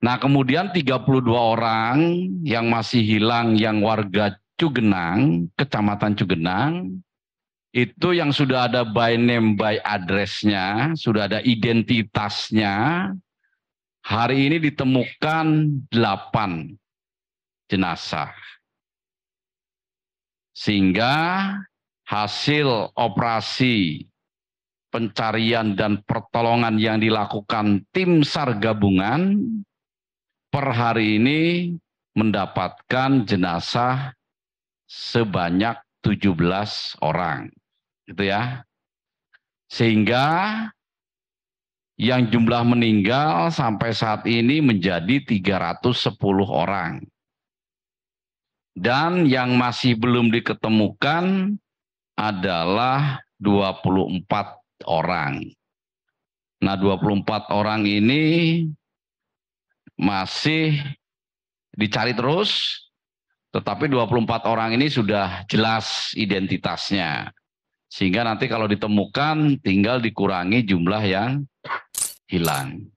Nah kemudian 32 orang yang masih hilang yang warga Cugenang, kecamatan Cugenang, itu yang sudah ada by name by addressnya, sudah ada identitasnya. Hari ini ditemukan 8 jenazah. Sehingga hasil operasi pencarian dan pertolongan yang dilakukan tim SAR gabungan per hari ini mendapatkan jenazah sebanyak 17 orang. Gitu ya. Sehingga yang jumlah meninggal sampai saat ini menjadi 310 orang. Dan yang masih belum diketemukan adalah 24 orang. Nah, 24 orang ini masih dicari terus, tetapi 24 orang ini sudah jelas identitasnya. Sehingga nanti kalau ditemukan tinggal dikurangi jumlah yang hilang.